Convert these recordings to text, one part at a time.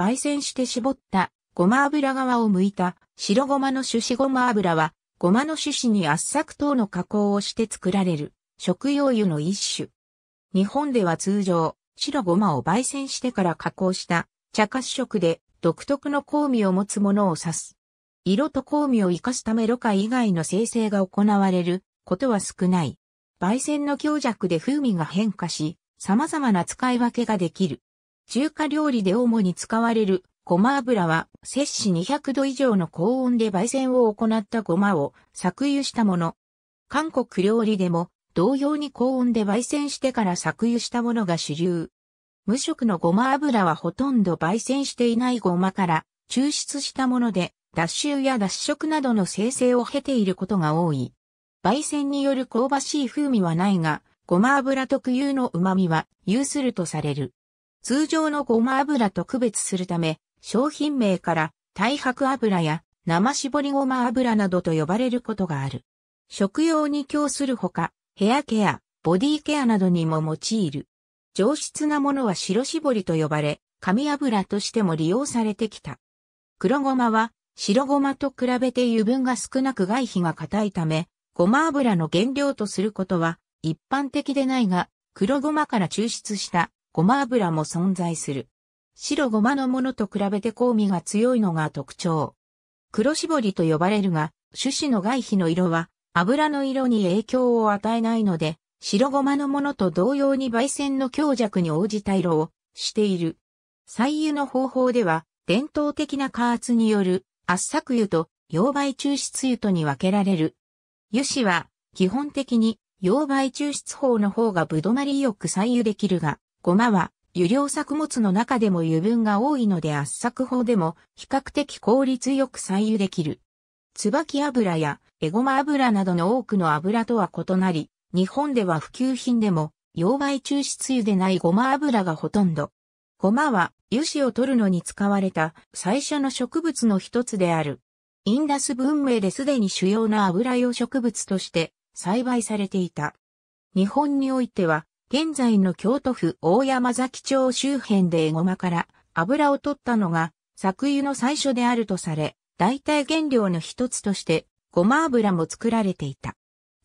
焙煎して絞ったごま油側を剥いた白ごまの種子ごま油は、ごまの種子に圧搾等の加工をして作られる食用油の一種。日本では通常、白ごまを焙煎してから加工した茶褐色で独特の香味を持つものを指す。色と香味を活かすためろ過以外の生成が行われることは少ない。焙煎の強弱で風味が変化し、様々な使い分けができる。中華料理で主に使われるごま油は、摂氏200度以上の高温で焙煎を行ったごまを搾油したもの。韓国料理でも、同様に高温で焙煎してから搾油したものが主流。無色のごま油はほとんど焙煎していないごまから抽出したもので、脱臭や脱色などの生成を経ていることが多い。焙煎による香ばしい風味はないが、ごま油特有の旨味は有するとされる。通常のごま油と区別するため、商品名から大白油や生絞りごま油などと呼ばれることがある。食用に供するほか、ヘアケア、ボディケアなどにも用いる。上質なものは白絞りと呼ばれ、紙油としても利用されてきた。黒ごまは白ごまと比べて油分が少なく外皮が硬いため、ごま油の原料とすることは一般的でないが、黒ごまから抽出したごま油も存在する。白ごまのものと比べて香味が強いのが特徴。黒絞りと呼ばれるが、種子の外皮の色は油の色に影響を与えないので、白ごまのものと同様に焙煎の強弱に応じた色をしている。採油の方法では、伝統的な加圧による圧搾油と溶媒抽出油とに分けられる。油脂は基本的に溶媒抽出法の方がぶどまりよく採油できるが、ごまは、油量作物の中でも油分が多いので圧搾法でも比較的効率よく採油できる。椿油やエゴマ油などの多くの油とは異なり、日本では普及品でも、溶媒抽出油でないごま油がほとんど。ごまは油脂を取るのに使われた最初の植物の一つである。インダス文明ですでに主要な油用植物として栽培されていた。日本においては現在の京都府大山崎町周辺でエゴマから油を取ったのが作油の最初であるとされ、代替原料の一つとしてごま油も作られていた。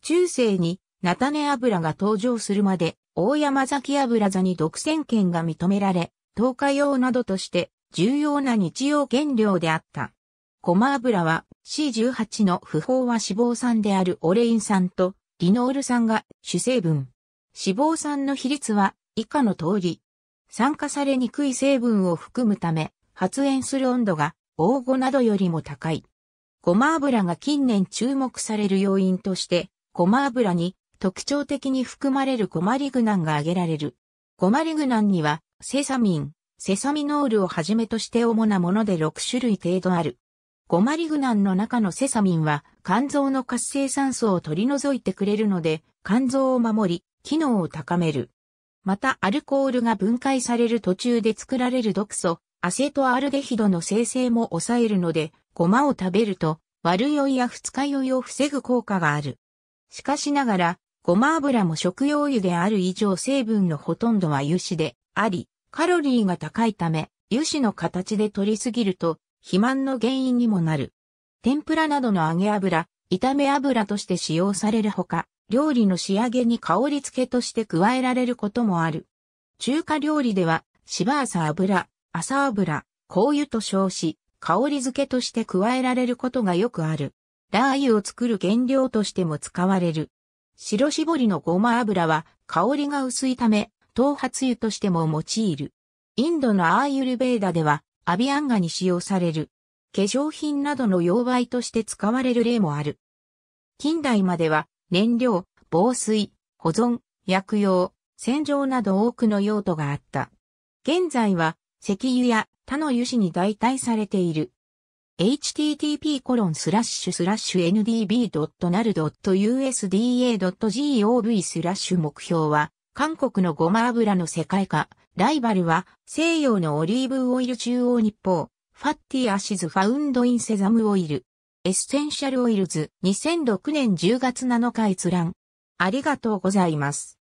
中世に菜種油が登場するまで大山崎油座に独占権が認められ、投下用などとして重要な日用原料であった。ごま油は C18 の不飽和脂肪酸であるオレイン酸とリノール酸が主成分。脂肪酸の比率は以下の通り。酸化されにくい成分を含むため、発煙する温度が黄ゴなどよりも高い。ごま油が近年注目される要因として、ごま油に特徴的に含まれるごまリグナンが挙げられる。ごまリグナンには、セサミン、セサミノールをはじめとして主なもので6種類程度ある。ごまリグナンの中のセサミンは肝臓の活性酸素を取り除いてくれるので、肝臓を守り、機能を高める。またアルコールが分解される途中で作られる毒素、アセトアルデヒドの生成も抑えるので、ごまを食べると悪酔いや二日酔いを防ぐ効果がある。しかしながら、ごま油も食用油である以上成分のほとんどは油脂であり、カロリーが高いため、油脂の形で取りすぎると、肥満の原因にもなる。天ぷらなどの揚げ油、炒め油として使用されるほか、料理の仕上げに香り付けとして加えられることもある。中華料理では、シバーサ油、朝油、香油と称し、香り付けとして加えられることがよくある。ラー油を作る原料としても使われる。白絞りのごま油は香りが薄いため、頭髪油としても用いる。インドのアーユルベーダではアビアンガに使用される。化粧品などの溶媒として使われる例もある。近代までは燃料、防水、保存、薬用、洗浄など多くの用途があった。現在は石油や他の油脂に代替されている。http://ndb.nal.usda.gov スラッシュ目標は、韓国のごま油の世界化、ライバルは西洋のオリーブオイル中央日報、ファッティアシズファウンドインセザムオイル。エッセンシャルオイルズ2006年10月7日閲覧。ありがとうございます。